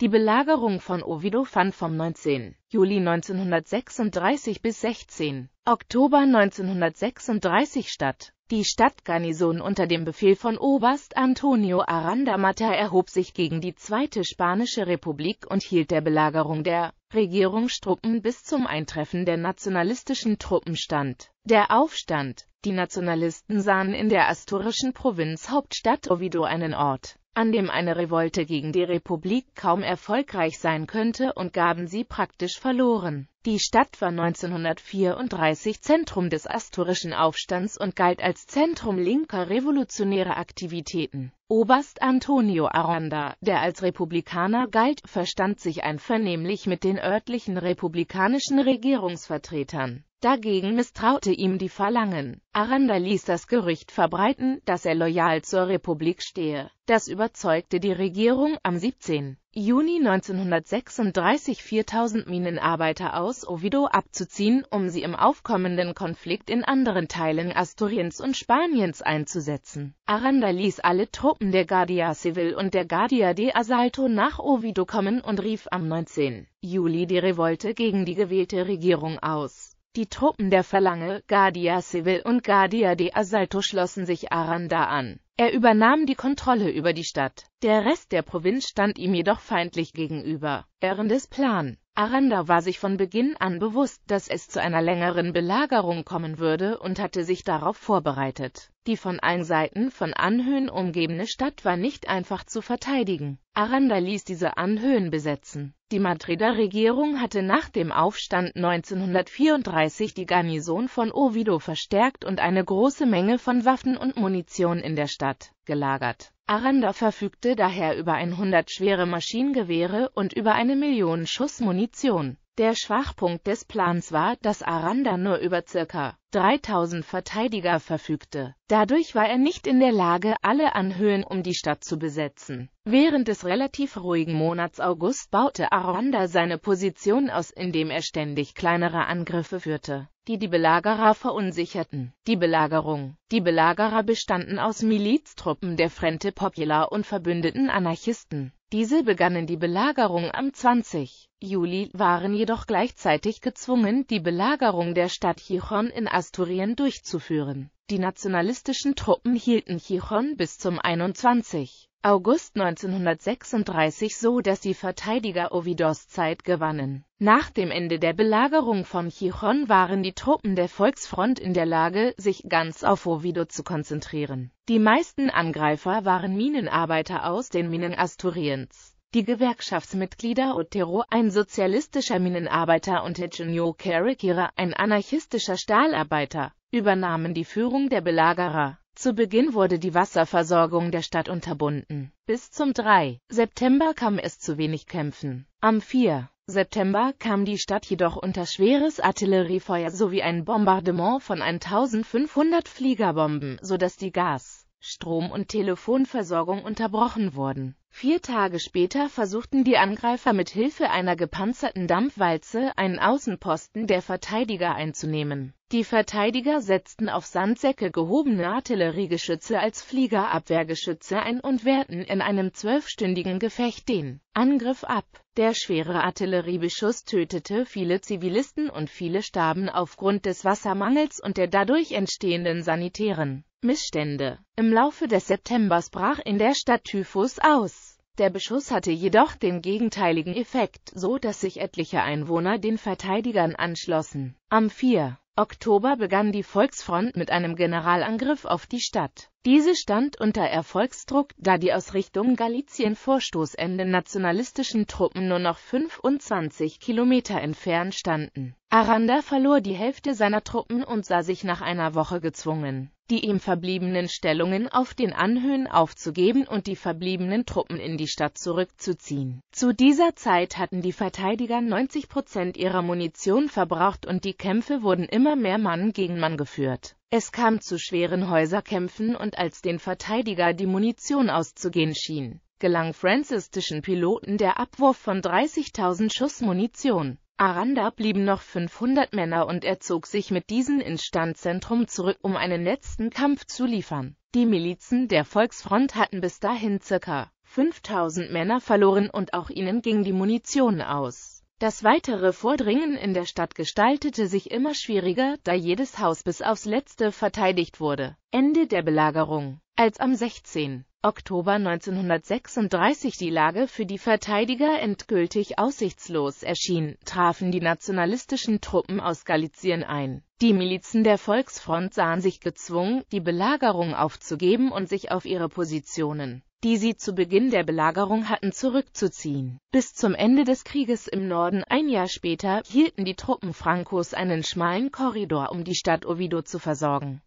Die Belagerung von Oviedo fand vom 19. Juli 1936 bis 16. Oktober 1936 statt. Die Stadtgarnison unter dem Befehl von Oberst Antonio Aranda Mata erhob sich gegen die Zweite Spanische Republik und hielt der Belagerung der Regierungstruppen bis zum Eintreffen der nationalistischen Truppen stand. Der Aufstand Die Nationalisten sahen in der asturischen Provinz Hauptstadt Ovido einen Ort, an dem eine Revolte gegen die Republik kaum erfolgreich sein könnte und gaben sie praktisch verloren. Die Stadt war 1934 Zentrum des asturischen Aufstands und galt als Zentrum linker revolutionärer Aktivitäten. Oberst Antonio Aranda, der als Republikaner galt, verstand sich einvernehmlich mit den örtlichen republikanischen Regierungsvertretern. Dagegen misstraute ihm die Verlangen. Aranda ließ das Gerücht verbreiten, dass er loyal zur Republik stehe. Das überzeugte die Regierung am 17. Juni 1936 4000 Minenarbeiter aus Ovido abzuziehen, um sie im aufkommenden Konflikt in anderen Teilen Asturiens und Spaniens einzusetzen. Aranda ließ alle Truppen der Guardia Civil und der Guardia de Asalto nach Ovido kommen und rief am 19. Juli die Revolte gegen die gewählte Regierung aus die Truppen der Verlange, Guardia Civil und Guardia de Asalto schlossen sich Aranda an. Er übernahm die Kontrolle über die Stadt. Der Rest der Provinz stand ihm jedoch feindlich gegenüber. Ärendes Plan Aranda war sich von Beginn an bewusst, dass es zu einer längeren Belagerung kommen würde und hatte sich darauf vorbereitet. Die von allen Seiten von Anhöhen umgebene Stadt war nicht einfach zu verteidigen. Aranda ließ diese Anhöhen besetzen. Die Madrider Regierung hatte nach dem Aufstand 1934 die Garnison von Ovido verstärkt und eine große Menge von Waffen und Munition in der Stadt gelagert. Aranda verfügte daher über 100 schwere Maschinengewehre und über eine Million Schuss Munition. Der Schwachpunkt des Plans war, dass Aranda nur über ca. 3000 Verteidiger verfügte. Dadurch war er nicht in der Lage, alle Anhöhen um die Stadt zu besetzen. Während des relativ ruhigen Monats August baute Aranda seine Position aus, indem er ständig kleinere Angriffe führte, die die Belagerer verunsicherten. Die Belagerung Die Belagerer bestanden aus Miliztruppen der Frente Popular und verbündeten Anarchisten. Diese begannen die Belagerung am 20. Juli, waren jedoch gleichzeitig gezwungen, die Belagerung der Stadt Chichon in Asturien durchzuführen. Die nationalistischen Truppen hielten Chichon bis zum 21. August 1936 so, dass die Verteidiger Ovidos Zeit gewannen. Nach dem Ende der Belagerung von Chichon waren die Truppen der Volksfront in der Lage, sich ganz auf Ovido zu konzentrieren. Die meisten Angreifer waren Minenarbeiter aus den Minen Asturiens. Die Gewerkschaftsmitglieder Otero, ein sozialistischer Minenarbeiter und Eugenio Carrickira, ein anarchistischer Stahlarbeiter, übernahmen die Führung der Belagerer. Zu Beginn wurde die Wasserversorgung der Stadt unterbunden. Bis zum 3. September kam es zu wenig Kämpfen. Am 4. September kam die Stadt jedoch unter schweres Artilleriefeuer sowie ein Bombardement von 1500 Fliegerbomben, sodass die Gas- Strom- und Telefonversorgung unterbrochen wurden. Vier Tage später versuchten die Angreifer mit Hilfe einer gepanzerten Dampfwalze einen Außenposten der Verteidiger einzunehmen. Die Verteidiger setzten auf Sandsäcke gehobene Artilleriegeschütze als Fliegerabwehrgeschütze ein und wehrten in einem zwölfstündigen Gefecht den Angriff ab. Der schwere Artilleriebeschuss tötete viele Zivilisten und viele starben aufgrund des Wassermangels und der dadurch entstehenden sanitären Missstände. Im Laufe des Septembers brach in der Stadt Typhus aus. Der Beschuss hatte jedoch den gegenteiligen Effekt, so dass sich etliche Einwohner den Verteidigern anschlossen. Am 4. Oktober begann die Volksfront mit einem Generalangriff auf die Stadt. Diese stand unter Erfolgsdruck, da die aus Richtung Galizien vorstoßenden nationalistischen Truppen nur noch 25 Kilometer entfernt standen. Aranda verlor die Hälfte seiner Truppen und sah sich nach einer Woche gezwungen, die ihm verbliebenen Stellungen auf den Anhöhen aufzugeben und die verbliebenen Truppen in die Stadt zurückzuziehen. Zu dieser Zeit hatten die Verteidiger 90 Prozent ihrer Munition verbraucht und die Kämpfe wurden immer mehr Mann gegen Mann geführt. Es kam zu schweren Häuserkämpfen und als den Verteidiger die Munition auszugehen schien, gelang Francis Tischen Piloten der Abwurf von 30.000 Schuss Munition. Aranda blieben noch 500 Männer und er zog sich mit diesen ins Standzentrum zurück, um einen letzten Kampf zu liefern. Die Milizen der Volksfront hatten bis dahin ca. 5000 Männer verloren und auch ihnen ging die Munition aus. Das weitere Vordringen in der Stadt gestaltete sich immer schwieriger, da jedes Haus bis aufs letzte verteidigt wurde. Ende der Belagerung Als am 16. Oktober 1936 die Lage für die Verteidiger endgültig aussichtslos erschien, trafen die nationalistischen Truppen aus Galizien ein. Die Milizen der Volksfront sahen sich gezwungen, die Belagerung aufzugeben und sich auf ihre Positionen die sie zu Beginn der Belagerung hatten, zurückzuziehen. Bis zum Ende des Krieges im Norden ein Jahr später hielten die Truppen Frankos einen schmalen Korridor, um die Stadt Ovido zu versorgen.